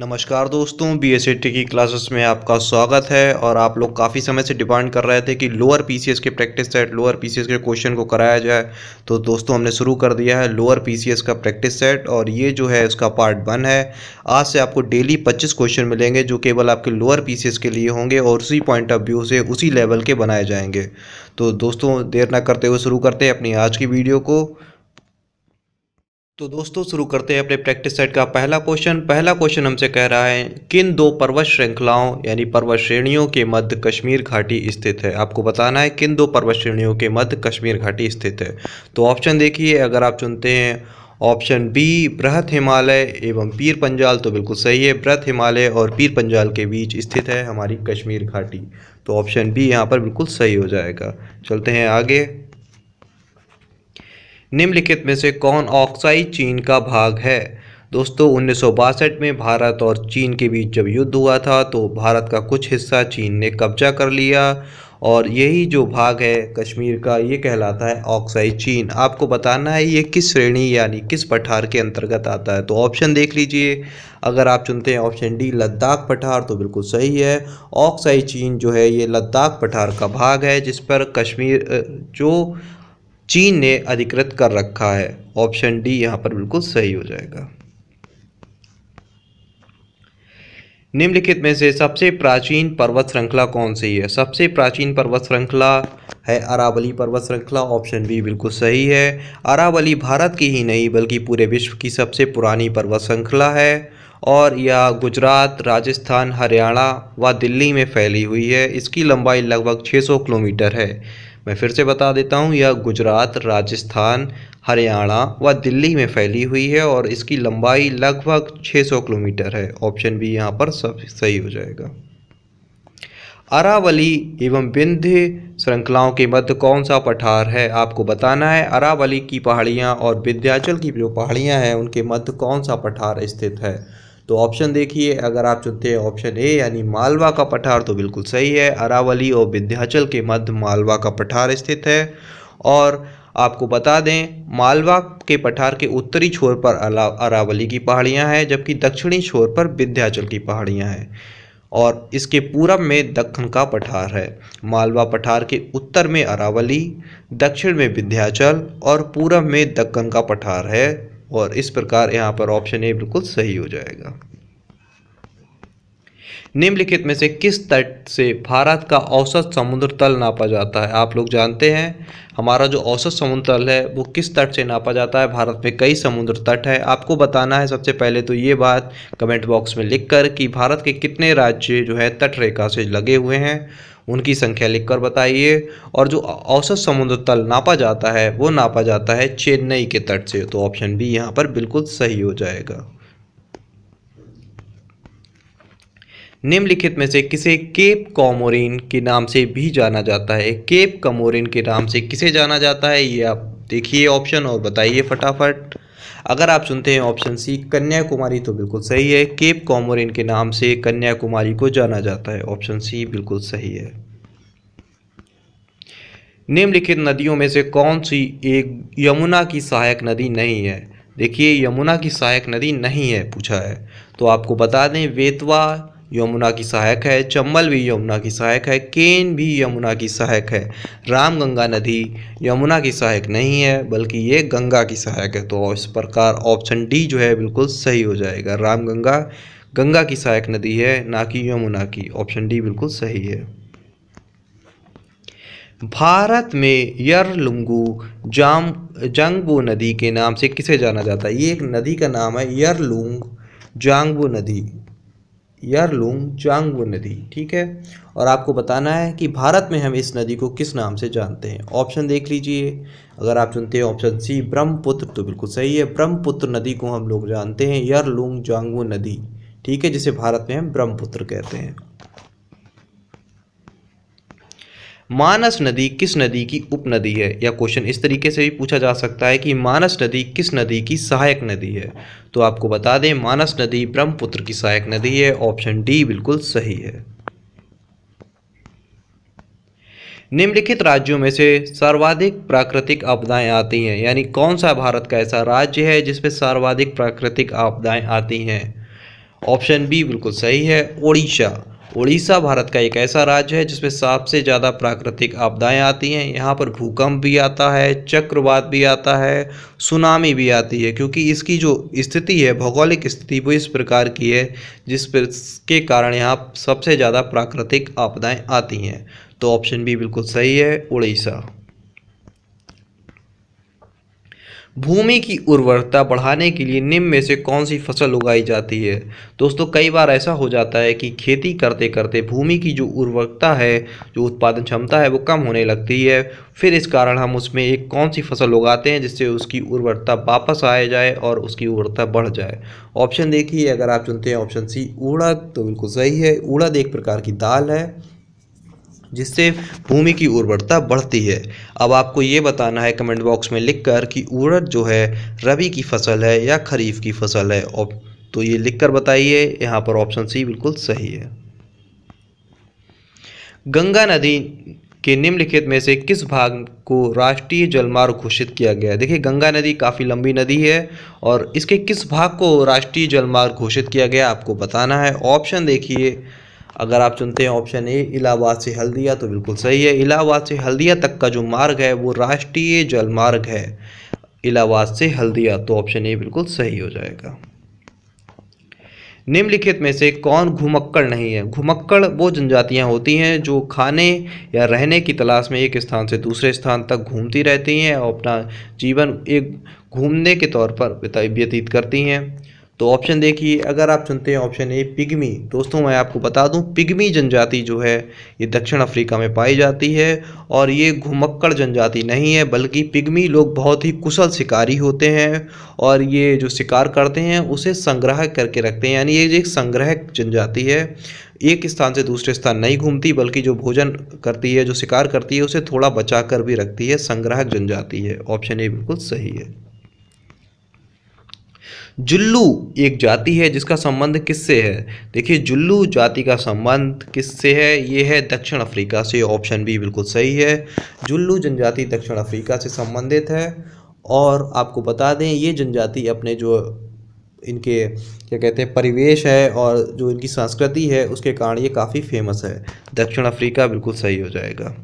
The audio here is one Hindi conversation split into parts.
नमस्कार दोस्तों बी एस की क्लासेस में आपका स्वागत है और आप लोग काफ़ी समय से डिमांड कर रहे थे कि लोअर पीसीएस के प्रैक्टिस सेट लोअर पीसीएस के क्वेश्चन को कराया जाए तो दोस्तों हमने शुरू कर दिया है लोअर पीसीएस का प्रैक्टिस सेट और ये जो है उसका पार्ट वन है आज से आपको डेली पच्चीस क्वेश्चन मिलेंगे जो केवल आपके लोअर पी के लिए होंगे और उसी पॉइंट ऑफ व्यू से उसी लेवल के बनाए जाएंगे तो दोस्तों देर ना करते हुए शुरू करते हैं अपनी आज की वीडियो को तो दोस्तों शुरू करते हैं अपने प्रैक्टिस सेट का पहला क्वेश्चन पहला क्वेश्चन हमसे कह रहा है किन दो पर्वत श्रृंखलाओं यानी पर्वत श्रेणियों के मध्य कश्मीर घाटी स्थित है आपको बताना है किन दो पर्वत श्रेणियों के मध्य कश्मीर घाटी स्थित है तो ऑप्शन देखिए अगर आप चुनते हैं ऑप्शन बी बृहत हिमालय एवं पीर पंजाल तो बिल्कुल सही है बृहत हिमालय और पीर पंजाल के बीच स्थित है हमारी कश्मीर घाटी तो ऑप्शन बी यहाँ पर बिल्कुल सही हो जाएगा चलते हैं आगे निम्नलिखित में से कौन ऑक्साई चीन का भाग है दोस्तों उन्नीस में भारत और चीन के बीच जब युद्ध हुआ था तो भारत का कुछ हिस्सा चीन ने कब्जा कर लिया और यही जो भाग है कश्मीर का ये कहलाता है ऑक्साई चीन आपको बताना है ये किस श्रेणी यानी किस पठार के अंतर्गत आता है तो ऑप्शन देख लीजिए अगर आप चुनते हैं ऑप्शन डी लद्दाख पठार तो बिल्कुल सही है ऑक्साई चीन जो है ये लद्दाख पठार का भाग है जिस पर कश्मीर जो चीन ने अधिकृत कर रखा है ऑप्शन डी यहाँ पर बिल्कुल सही हो जाएगा निम्नलिखित में से सबसे प्राचीन पर्वत श्रृंखला कौन सी है सबसे प्राचीन पर्वत श्रृंखला है अरावली पर्वत श्रृंखला ऑप्शन बी बिल्कुल सही है अरावली भारत की ही नहीं बल्कि पूरे विश्व की सबसे पुरानी पर्वत श्रृंखला है और यह गुजरात राजस्थान हरियाणा व दिल्ली में फैली हुई है इसकी लंबाई लगभग 600 किलोमीटर है मैं फिर से बता देता हूँ यह गुजरात राजस्थान हरियाणा व दिल्ली में फैली हुई है और इसकी लंबाई लगभग 600 किलोमीटर है ऑप्शन बी यहाँ पर सब सही हो जाएगा अरावली एवं विंध्य श्रृंखलाओं के मध्य कौन सा पठार है आपको बताना है अरावली की पहाड़ियाँ और विंध्याचल की जो पहाड़ियाँ हैं उनके मध्य कौन सा पठार स्थित है तो ऑप्शन देखिए अगर आप चुनते हैं ऑप्शन ए यानी मालवा का पठार तो बिल्कुल सही है अरावली और विंध्याचल के मध्य मालवा का पठार स्थित है और आपको बता दें मालवा के पठार के उत्तरी छोर पर अरावली की पहाड़ियाँ हैं जबकि दक्षिणी छोर पर विंध्याचल की पहाड़ियाँ हैं और इसके पूरब में दक्षिण का पठार है मालवा पठार के उत्तर में अरावली दक्षिण में विंध्याचल और पूरब में दक्कन का पठार है और इस प्रकार यहाँ पर ऑप्शन ए बिल्कुल सही हो जाएगा निम्नलिखित में से किस तट से भारत का औसत समुद्र तल नापा जाता है आप लोग जानते हैं हमारा जो औसत समुद्र तल है वो किस तट से नापा जाता है भारत में कई समुद्र तट है आपको बताना है सबसे पहले तो ये बात कमेंट बॉक्स में लिखकर कि भारत के कितने राज्य जो है तट रेखा से लगे हुए हैं उनकी संख्या लिखकर बताइए और जो औसत समुद्र तल नापा जाता है वो नापा जाता है चेन्नई के तट से तो ऑप्शन बी यहाँ पर बिल्कुल सही हो जाएगा निम्नलिखित में से किसे केप कॉमोरिन के नाम से भी जाना जाता है केप कमोरिन के नाम से किसे जाना जाता है ये आप देखिए ऑप्शन और बताइए फटाफट अगर आप सुनते हैं ऑप्शन सी कन्याकुमारी तो बिल्कुल सही है केप कॉमोरिन के नाम से कन्याकुमारी को जाना जाता है ऑप्शन सी बिल्कुल सही है निम्नलिखित नदियों में से कौन सी एक यमुना की सहायक नदी नहीं है देखिए यमुना की सहायक नदी नहीं है पूछा है तो आपको बता दें वेतवा यमुना की सहायक है चंबल भी यमुना की सहायक है केन भी यमुना की सहायक है रामगंगा नदी यमुना की सहायक नहीं है बल्कि ये गंगा की सहायक है तो इस प्रकार ऑप्शन डी जो है बिल्कुल सही हो जाएगा रामगंगा गंगा की सहायक नदी है ना कि यमुना की ऑप्शन डी बिल्कुल सही है भारत में यरलुंगू जाम जांगबू नदी के नाम से किसे जाना जाता है ये एक नदी का नाम है यरलुंग जांगबू नदी यारलुंग जांगव नदी ठीक है और आपको बताना है कि भारत में हम इस नदी को किस नाम से जानते हैं ऑप्शन देख लीजिए अगर आप चुनते हैं ऑप्शन सी ब्रह्मपुत्र तो बिल्कुल सही है ब्रह्मपुत्र नदी को हम लोग जानते हैं यरलोंग जांगव नदी ठीक है जिसे भारत में हम ब्रह्मपुत्र कहते हैं मानस नदी किस नदी की उपनदी है या क्वेश्चन इस तरीके से भी पूछा जा सकता है कि मानस नदी किस नदी की सहायक नदी है तो आपको बता दें मानस नदी ब्रह्मपुत्र की सहायक नदी है ऑप्शन डी बिल्कुल सही है निम्नलिखित राज्यों में से सर्वाधिक प्राकृतिक आपदाएं आती हैं यानी कौन सा भारत का ऐसा राज्य है जिसमें सर्वाधिक प्राकृतिक आपदाएं आती हैं ऑप्शन बी बिल्कुल सही है ओडिशा उड़ीसा भारत का एक ऐसा राज्य है जिसमें सबसे ज़्यादा प्राकृतिक आपदाएं आती हैं यहाँ पर भूकंप भी आता है चक्रवात भी आता है सुनामी भी आती है क्योंकि इसकी जो स्थिति है भौगोलिक स्थिति वो इस प्रकार की है जिस पर के कारण यहाँ सबसे ज़्यादा प्राकृतिक आपदाएँ आती हैं तो ऑप्शन बी बिल्कुल सही है उड़ीसा भूमि की उर्वरता बढ़ाने के लिए निम्न में से कौन सी फसल उगाई जाती है दोस्तों कई बार ऐसा हो जाता है कि खेती करते करते भूमि की जो उर्वरता है जो उत्पादन क्षमता है वो कम होने लगती है फिर इस कारण हम उसमें एक कौन सी फसल उगाते हैं जिससे उसकी उर्वरता वापस आया जाए और उसकी उर्वरता बढ़ जाए ऑप्शन देखिए अगर आप चुनते हैं ऑप्शन सी उड़द तो बिल्कुल सही है उड़द एक प्रकार की दाल है जिससे भूमि की उर्वरता बढ़ती है अब आपको ये बताना है कमेंट बॉक्स में लिखकर कि उड़द जो है रबी की फसल है या खरीफ की फसल है तो ये लिखकर बताइए यहाँ पर ऑप्शन सी बिल्कुल सही है गंगा नदी के निम्नलिखित में से किस भाग को राष्ट्रीय जलमार्ग घोषित किया गया है देखिए गंगा नदी काफ़ी लंबी नदी है और इसके किस भाग को राष्ट्रीय जलमार्ग घोषित किया गया आपको बताना है ऑप्शन देखिए अगर आप चुनते हैं ऑप्शन ए इलाहाबाद से हल्दिया तो बिल्कुल सही है इलाहाबाद से हल्दिया तक का जो मार्ग है वो राष्ट्रीय जल मार्ग है इलाहाबाद से हल्दिया तो ऑप्शन ए बिल्कुल सही हो जाएगा निम्नलिखित में से कौन घुमक्कड़ नहीं है घुमक्कड़ वो जनजातियाँ होती हैं जो खाने या रहने की तलाश में एक स्थान से दूसरे स्थान तक घूमती रहती हैं और अपना जीवन एक घूमने के तौर पर व्यतीत करती हैं तो ऑप्शन देखिए अगर आप चुनते हैं ऑप्शन ए पिग्मी दोस्तों मैं आपको बता दूं पिग्मी जनजाति जो है ये दक्षिण अफ्रीका में पाई जाती है और ये घुमक्कड़ जनजाति नहीं है बल्कि पिग्मी लोग बहुत ही कुशल शिकारी होते हैं और ये जो शिकार करते हैं उसे संग्रह करके रखते हैं यानी ये एक संग्रह जनजाति है एक स्थान से दूसरे स्थान नहीं घूमती बल्कि जो भोजन करती है जो शिकार करती है उसे थोड़ा बचा कर भी रखती है संग्राहक जनजाति है ऑप्शन ए बिल्कुल सही है जुल्लू एक जाति है जिसका संबंध किससे है देखिए जुल्लू जाति का संबंध किससे है ये है दक्षिण अफ्रीका से ऑप्शन बी बिल्कुल सही है जुल्लू जनजाति दक्षिण अफ्रीका से संबंधित है और आपको बता दें ये जनजाति अपने जो इनके क्या कहते हैं परिवेश है और जो इनकी संस्कृति है उसके कारण ये काफ़ी फेमस है दक्षिण अफ्रीका बिल्कुल सही हो जाएगा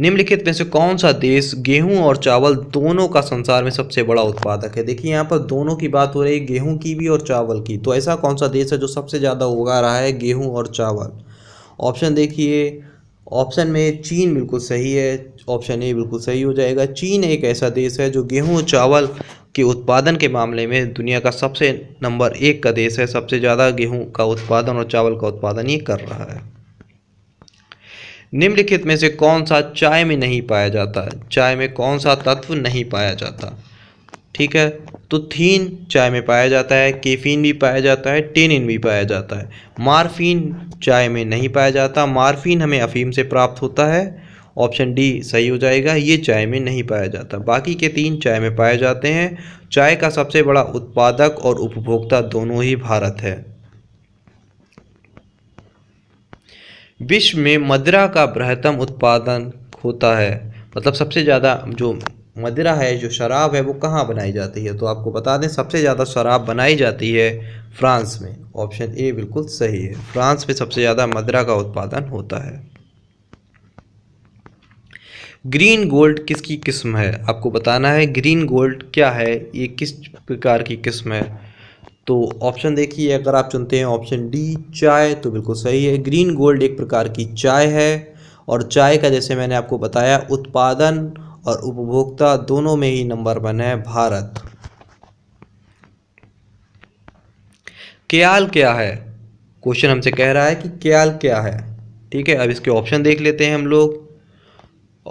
निम्नलिखित में से कौन सा देश गेहूं और चावल दोनों का संसार में सबसे बड़ा उत्पादक है देखिए यहाँ पर दोनों की बात हो रही है गेहूं की भी और चावल की तो ऐसा कौन सा देश है जो सबसे ज़्यादा उगा रहा है गेहूँ और चावल ऑप्शन देखिए ऑप्शन में चीन बिल्कुल सही है ऑप्शन ए बिल्कुल सही हो जाएगा चीन एक ऐसा देश है जो गेहूँ और चावल के उत्पादन के मामले में दुनिया का सबसे नंबर एक का देश है सबसे ज़्यादा गेहूँ का उत्पादन और चावल का उत्पादन ये कर रहा है निम्नलिखित में से कौन सा चाय में नहीं पाया जाता चाय में कौन सा तत्व नहीं पाया जाता ठीक है तो थीन चाय में पाया जाता है केफीन भी पाया जाता है टेनिन भी पाया जाता है मार्फीन चाय में नहीं पाया जाता मार्फीन हमें अफीम से प्राप्त होता है ऑप्शन डी सही हो जाएगा ये चाय में नहीं पाया जाता बाकी के तीन चाय में पाए जाते हैं चाय का सबसे बड़ा उत्पादक और उपभोक्ता दोनों ही भारत है विश्व में मदिरा का बृहतम उत्पादन होता है मतलब सबसे ज़्यादा जो मदिरा है जो शराब है वो कहाँ बनाई जाती है तो आपको बता दें सबसे ज़्यादा शराब बनाई जाती है फ्रांस में ऑप्शन ए बिल्कुल सही है फ्रांस में सबसे ज़्यादा मदिरा का उत्पादन होता है ग्रीन गोल्ड किसकी किस्म है आपको बताना है ग्रीन गोल्ड क्या है ये किस प्रकार की किस्म है तो ऑप्शन देखिए अगर आप चुनते हैं ऑप्शन डी चाय तो बिल्कुल सही है ग्रीन गोल्ड एक प्रकार की चाय है और चाय का जैसे मैंने आपको बताया उत्पादन और उपभोक्ता दोनों में ही नंबर वन है भारत क्याल क्या है क्वेश्चन हमसे कह रहा है कि क्याल क्या है ठीक है अब इसके ऑप्शन देख लेते हैं हम लोग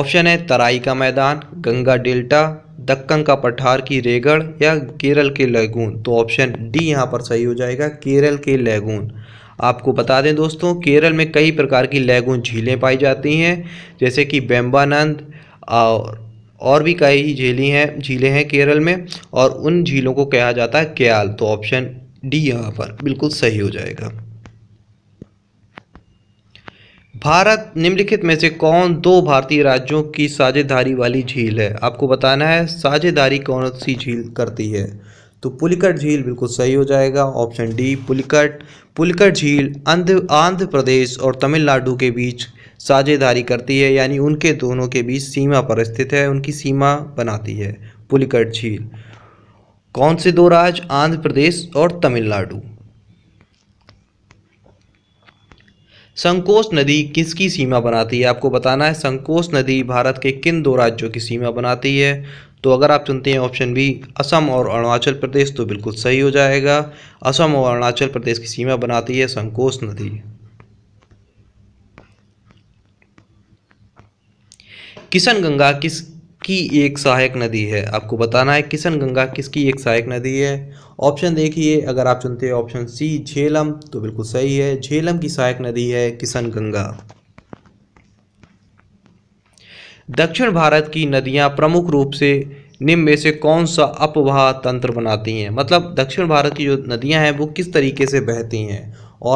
ऑप्शन है तराई का मैदान गंगा डेल्टा दक्कन का पठार की रेगड़ या केरल के लैगून तो ऑप्शन डी यहाँ पर सही हो जाएगा केरल के लैगून आपको बता दें दोस्तों केरल में कई प्रकार की लैगून झीलें पाई जाती हैं जैसे कि बेम्बानंद और और भी कई झीली हैं झीलें हैं केरल में और उन झीलों को कहा जाता है क्याल तो ऑप्शन डी यहाँ पर बिल्कुल सही हो जाएगा भारत निम्नलिखित में से कौन दो भारतीय राज्यों की साझेदारी वाली झील है आपको बताना है साझेदारी कौन सी झील करती है तो पुलिकट झील बिल्कुल सही हो जाएगा ऑप्शन डी पुलिकट पुलिकट झील आंध्र आंध्र प्रदेश और तमिलनाडु के बीच साझेदारी करती है यानी उनके दोनों के बीच सीमा पर स्थित है उनकी सीमा बनाती है पुलिकट झील कौन से दो राज्य आंध्र प्रदेश और तमिलनाडु संकोच नदी किसकी सीमा बनाती है आपको बताना है संकोच नदी भारत के किन दो राज्यों की सीमा बनाती है तो अगर आप चुनते हैं ऑप्शन बी असम और अरुणाचल प्रदेश तो बिल्कुल सही हो जाएगा असम और अरुणाचल प्रदेश की सीमा बनाती है संकोच नदी किशन गंगा किस की एक सहायक नदी है आपको बताना है किशन गंगा किसकी एक सहायक नदी है ऑप्शन देखिए अगर आप चुनते हैं ऑप्शन सी झेलम तो बिल्कुल सही है झेलम की सहायक नदी है किशन गंगा दक्षिण भारत की नदियां प्रमुख रूप से निम्न में से कौन सा अपवाह तंत्र बनाती हैं मतलब दक्षिण भारत की जो नदियां हैं वो किस तरीके से बहती हैं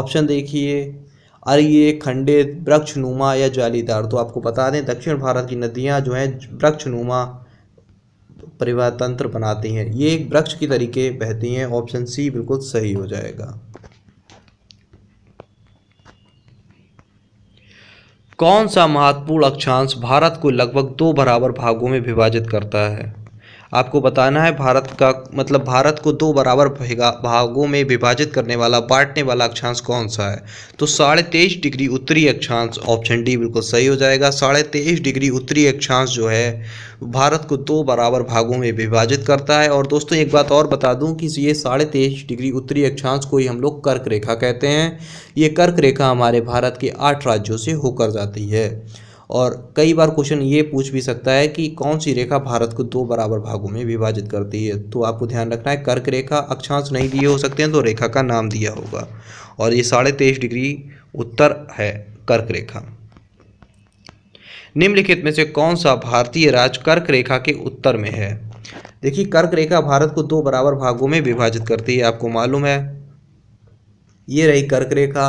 ऑप्शन देखिए और ये खंडित वृक्ष नुमा या जालीदार तो आपको बता दें दक्षिण भारत की नदियाँ जो हैं वृक्ष नुमा परिवारतंत्र बनाती हैं ये एक वृक्ष की तरीके बहती हैं ऑप्शन सी बिल्कुल सही हो जाएगा कौन सा महत्वपूर्ण अक्षांश भारत को लगभग दो बराबर भागों में विभाजित करता है आपको बताना है भारत का मतलब भारत को दो बराबर भागों में विभाजित करने वाला बांटने वाला अक्षांश कौन सा है तो साढ़े तेईस डिग्री उत्तरी अक्षांश ऑप्शन डी बिल्कुल सही हो जाएगा साढ़े तेईस डिग्री उत्तरी अक्षांश जो है भारत को दो बराबर भागों में विभाजित करता है और दोस्तों एक बात और बता दूं कि ये साढ़े तेईस डिग्री उत्तरी अक्षांश को ही हम लोग कर्क रेखा कहते हैं ये कर्क रेखा हमारे भारत के आठ राज्यों से होकर जाती है और कई बार क्वेश्चन ये पूछ भी सकता है कि कौन सी रेखा भारत को दो बराबर भागों में विभाजित करती है तो आपको ध्यान रखना है कर्क रेखा अक्षांश नहीं दिए हो सकते हैं तो रेखा का नाम दिया होगा और ये साढ़े तेईस डिग्री उत्तर है कर्क रेखा निम्नलिखित में से कौन सा भारतीय राज्य कर्क रेखा के उत्तर में है देखिए कर्क रेखा भारत को दो बराबर भागों में विभाजित करती है आपको मालूम है ये रही कर्क रेखा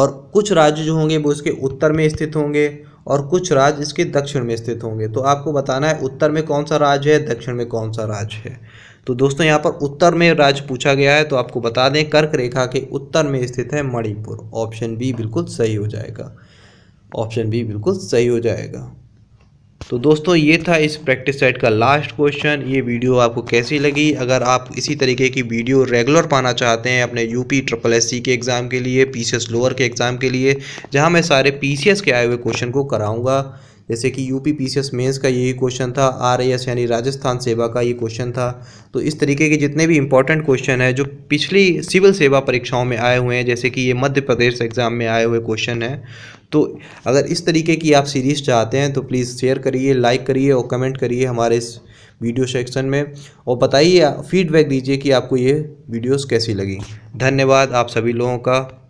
और कुछ राज्य जो होंगे वो इसके उत्तर में स्थित होंगे और कुछ राज्य इसके दक्षिण में स्थित होंगे तो आपको बताना है उत्तर में कौन सा राज्य है दक्षिण में कौन सा राज्य है तो दोस्तों यहाँ पर उत्तर में राज्य पूछा गया है तो आपको बता दें कर्क रेखा के उत्तर में स्थित है मणिपुर ऑप्शन बी बिल्कुल सही हो जाएगा ऑप्शन बी बिल्कुल सही हो जाएगा तो दोस्तों ये था इस प्रैक्टिस सेट का लास्ट क्वेश्चन ये वीडियो आपको कैसी लगी अगर आप इसी तरीके की वीडियो रेगुलर पाना चाहते हैं अपने यूपी ट्रिपल एस के एग्ज़ाम के लिए पी लोअर के एग्ज़ाम के लिए जहाँ मैं सारे पी के आए हुए क्वेश्चन को कराऊंगा जैसे कि यूपी पीसीएस मेंस का यही क्वेश्चन था आरएएस यानी राजस्थान सेवा का ये क्वेश्चन था तो इस तरीके के जितने भी इंपॉर्टेंट क्वेश्चन है जो पिछली सिविल सेवा परीक्षाओं में आए हुए हैं जैसे कि ये मध्य प्रदेश एग्ज़ाम में आए हुए क्वेश्चन हैं तो अगर इस तरीके की आप सीरीज़ चाहते हैं तो प्लीज़ शेयर करिए लाइक करिए और कमेंट करिए हमारे इस वीडियो सेक्शन में और बताइए फीडबैक दीजिए कि आपको ये वीडियोस कैसी लगी धन्यवाद आप सभी लोगों का